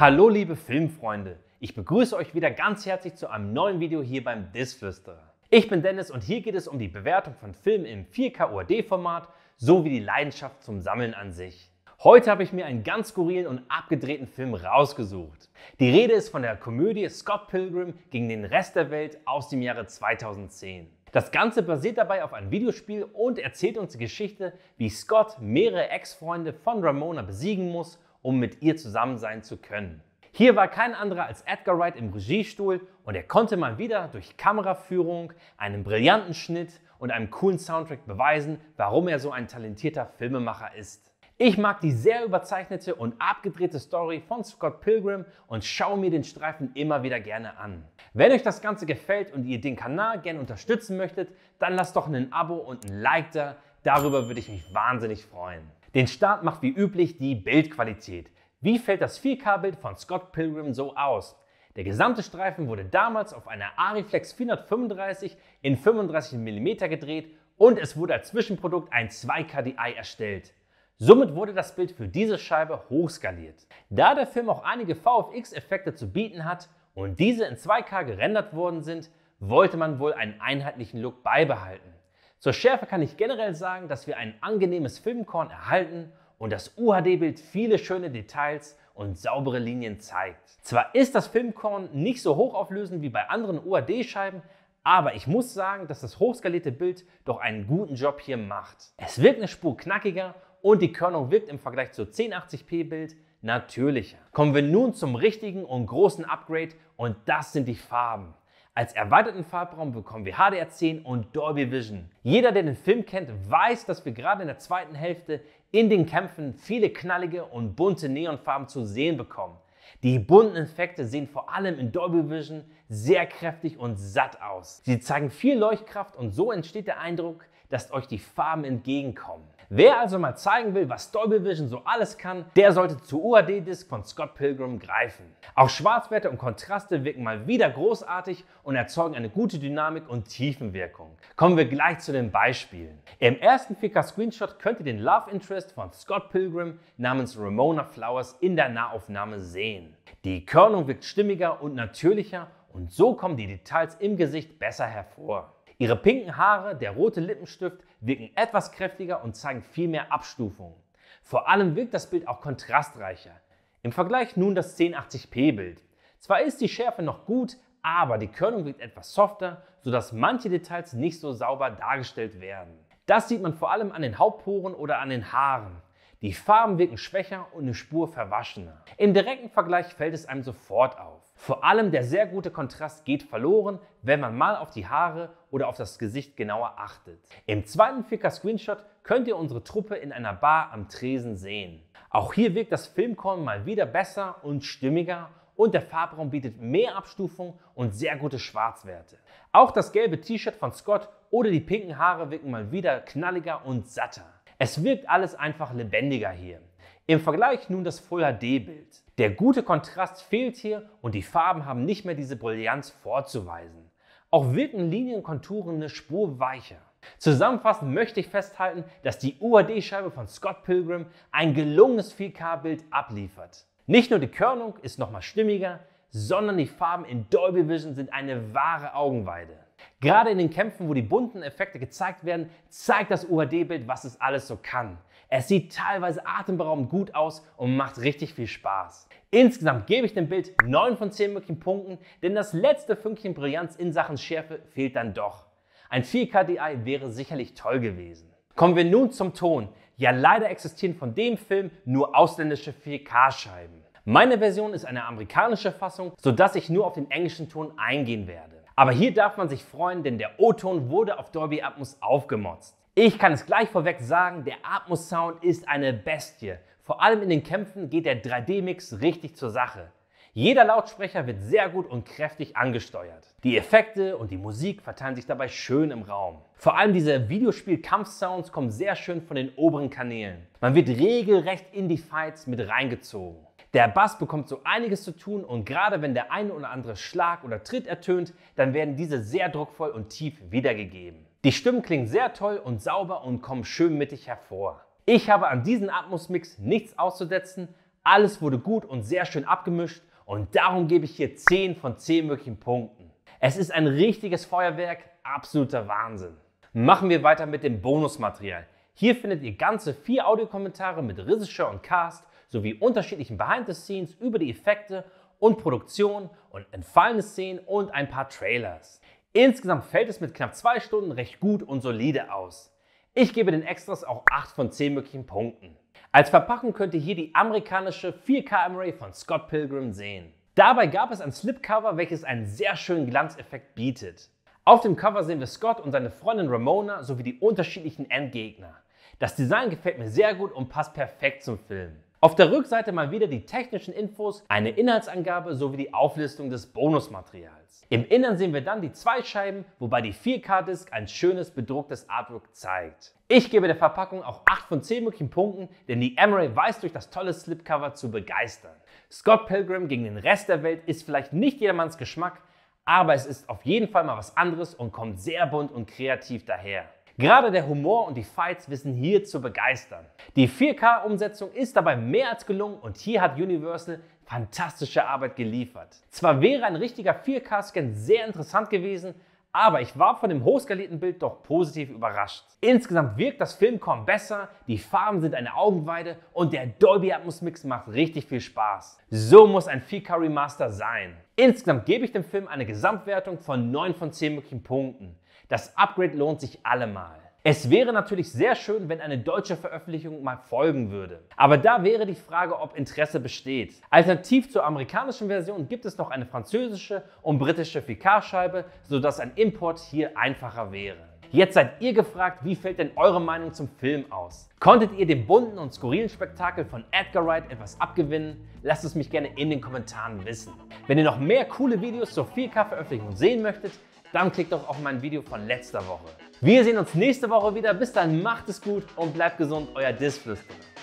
Hallo liebe Filmfreunde, ich begrüße euch wieder ganz herzlich zu einem neuen Video hier beim Disflüsterer. Ich bin Dennis und hier geht es um die Bewertung von Filmen im 4K UAD-Format sowie die Leidenschaft zum Sammeln an sich. Heute habe ich mir einen ganz skurrilen und abgedrehten Film rausgesucht. Die Rede ist von der Komödie Scott Pilgrim gegen den Rest der Welt aus dem Jahre 2010. Das Ganze basiert dabei auf einem Videospiel und erzählt uns die Geschichte, wie Scott mehrere Ex-Freunde von Ramona besiegen muss um mit ihr zusammen sein zu können. Hier war kein anderer als Edgar Wright im Regiestuhl und er konnte mal wieder durch Kameraführung, einen brillanten Schnitt und einem coolen Soundtrack beweisen, warum er so ein talentierter Filmemacher ist. Ich mag die sehr überzeichnete und abgedrehte Story von Scott Pilgrim und schaue mir den Streifen immer wieder gerne an. Wenn euch das Ganze gefällt und ihr den Kanal gerne unterstützen möchtet, dann lasst doch ein Abo und ein Like da. Darüber würde ich mich wahnsinnig freuen. Den Start macht wie üblich die Bildqualität. Wie fällt das 4K-Bild von Scott Pilgrim so aus? Der gesamte Streifen wurde damals auf einer Ariflex 435 in 35 mm gedreht und es wurde als Zwischenprodukt ein 2KDI erstellt. Somit wurde das Bild für diese Scheibe hochskaliert. Da der Film auch einige VFX-Effekte zu bieten hat und diese in 2K gerendert worden sind, wollte man wohl einen einheitlichen Look beibehalten. Zur Schärfe kann ich generell sagen, dass wir ein angenehmes Filmkorn erhalten und das UHD-Bild viele schöne Details und saubere Linien zeigt. Zwar ist das Filmkorn nicht so hochauflösend wie bei anderen UHD-Scheiben, aber ich muss sagen, dass das hochskalierte Bild doch einen guten Job hier macht. Es wirkt eine Spur knackiger und die Körnung wirkt im Vergleich zu 1080p Bild natürlicher. Kommen wir nun zum richtigen und großen Upgrade und das sind die Farben. Als erweiterten Farbraum bekommen wir HDR10 und Dolby Vision. Jeder, der den Film kennt, weiß, dass wir gerade in der zweiten Hälfte in den Kämpfen viele knallige und bunte Neonfarben zu sehen bekommen. Die bunten Effekte sehen vor allem in Dolby Vision sehr kräftig und satt aus. Sie zeigen viel Leuchtkraft und so entsteht der Eindruck, dass euch die Farben entgegenkommen. Wer also mal zeigen will, was Dolby Vision so alles kann, der sollte zur UAD-Disc von Scott Pilgrim greifen. Auch Schwarzwerte und Kontraste wirken mal wieder großartig und erzeugen eine gute Dynamik und Tiefenwirkung. Kommen wir gleich zu den Beispielen. Im ersten 4K-Screenshot könnt ihr den Love Interest von Scott Pilgrim namens Ramona Flowers in der Nahaufnahme sehen. Die Körnung wirkt stimmiger und natürlicher und so kommen die Details im Gesicht besser hervor. Ihre pinken Haare, der rote Lippenstift wirken etwas kräftiger und zeigen viel mehr Abstufungen. Vor allem wirkt das Bild auch kontrastreicher. Im Vergleich nun das 1080p Bild. Zwar ist die Schärfe noch gut, aber die Körnung wirkt etwas softer, sodass manche Details nicht so sauber dargestellt werden. Das sieht man vor allem an den Hauptporen oder an den Haaren. Die Farben wirken schwächer und eine Spur verwaschener. Im direkten Vergleich fällt es einem sofort auf. Vor allem der sehr gute Kontrast geht verloren, wenn man mal auf die Haare oder auf das Gesicht genauer achtet. Im zweiten Ficker-Screenshot könnt ihr unsere Truppe in einer Bar am Tresen sehen. Auch hier wirkt das Filmkorn mal wieder besser und stimmiger und der Farbraum bietet mehr Abstufung und sehr gute Schwarzwerte. Auch das gelbe T-Shirt von Scott oder die pinken Haare wirken mal wieder knalliger und satter. Es wirkt alles einfach lebendiger hier. Im Vergleich nun das Full HD-Bild. Der gute Kontrast fehlt hier und die Farben haben nicht mehr diese Brillanz vorzuweisen. Auch wirken Linienkonturen eine Spur weicher. Zusammenfassend möchte ich festhalten, dass die UAD-Scheibe von Scott Pilgrim ein gelungenes 4K-Bild abliefert. Nicht nur die Körnung ist nochmal stimmiger, sondern die Farben in Dolby Vision sind eine wahre Augenweide. Gerade in den Kämpfen, wo die bunten Effekte gezeigt werden, zeigt das uad bild was es alles so kann. Es sieht teilweise atemberaubend gut aus und macht richtig viel Spaß. Insgesamt gebe ich dem Bild 9 von 10 möglichen Punkten, denn das letzte Fünkchen Brillanz in Sachen Schärfe fehlt dann doch. Ein 4K-DI wäre sicherlich toll gewesen. Kommen wir nun zum Ton. Ja, leider existieren von dem Film nur ausländische 4K-Scheiben. Meine Version ist eine amerikanische Fassung, sodass ich nur auf den englischen Ton eingehen werde. Aber hier darf man sich freuen, denn der O-Ton wurde auf Dolby Atmos aufgemotzt. Ich kann es gleich vorweg sagen, der Atmos Sound ist eine Bestie. Vor allem in den Kämpfen geht der 3D-Mix richtig zur Sache. Jeder Lautsprecher wird sehr gut und kräftig angesteuert. Die Effekte und die Musik verteilen sich dabei schön im Raum. Vor allem diese videospiel kampfsounds kommen sehr schön von den oberen Kanälen. Man wird regelrecht in die Fights mit reingezogen. Der Bass bekommt so einiges zu tun und gerade wenn der eine oder andere Schlag oder Tritt ertönt, dann werden diese sehr druckvoll und tief wiedergegeben. Die Stimmen klingen sehr toll und sauber und kommen schön mittig hervor. Ich habe an diesem Atmos-Mix nichts auszusetzen. Alles wurde gut und sehr schön abgemischt und darum gebe ich hier 10 von 10 möglichen Punkten. Es ist ein richtiges Feuerwerk, absoluter Wahnsinn. Machen wir weiter mit dem Bonusmaterial. Hier findet ihr ganze vier Audiokommentare mit Regisseur und Cast sowie unterschiedlichen Behind-the-Scenes über die Effekte und Produktion und entfallene Szenen und ein paar Trailers. Insgesamt fällt es mit knapp zwei Stunden recht gut und solide aus. Ich gebe den Extras auch 8 von 10 möglichen Punkten. Als Verpackung könnt ihr hier die amerikanische 4K Array von Scott Pilgrim sehen. Dabei gab es ein Slipcover, welches einen sehr schönen Glanzeffekt bietet. Auf dem Cover sehen wir Scott und seine Freundin Ramona sowie die unterschiedlichen Endgegner. Das Design gefällt mir sehr gut und passt perfekt zum Film. Auf der Rückseite mal wieder die technischen Infos, eine Inhaltsangabe sowie die Auflistung des Bonusmaterials. Im Innern sehen wir dann die zwei Scheiben, wobei die 4K-Disc ein schönes bedrucktes Artwork zeigt. Ich gebe der Verpackung auch 8 von 10 möglichen Punkten, denn die Emery weiß durch das tolle Slipcover zu begeistern. Scott Pilgrim gegen den Rest der Welt ist vielleicht nicht jedermanns Geschmack, aber es ist auf jeden Fall mal was anderes und kommt sehr bunt und kreativ daher. Gerade der Humor und die Fights wissen hier zu begeistern. Die 4K-Umsetzung ist dabei mehr als gelungen und hier hat Universal fantastische Arbeit geliefert. Zwar wäre ein richtiger 4K-Scan sehr interessant gewesen, aber ich war von dem hochskalierten Bild doch positiv überrascht. Insgesamt wirkt das Filmkorn besser, die Farben sind eine Augenweide und der Dolby Atmos Mix macht richtig viel Spaß. So muss ein 4K Remaster sein. Insgesamt gebe ich dem Film eine Gesamtwertung von 9 von 10 möglichen Punkten. Das Upgrade lohnt sich allemal. Es wäre natürlich sehr schön, wenn eine deutsche Veröffentlichung mal folgen würde. Aber da wäre die Frage, ob Interesse besteht. Alternativ zur amerikanischen Version gibt es noch eine französische und britische 4K-Scheibe, sodass ein Import hier einfacher wäre. Jetzt seid ihr gefragt, wie fällt denn eure Meinung zum Film aus? Konntet ihr dem bunten und skurrilen Spektakel von Edgar Wright etwas abgewinnen? Lasst es mich gerne in den Kommentaren wissen. Wenn ihr noch mehr coole Videos zur 4K-Veröffentlichung sehen möchtet, dann klickt doch auf mein Video von letzter Woche. Wir sehen uns nächste Woche wieder. Bis dann, macht es gut und bleibt gesund, euer Disflüsterer.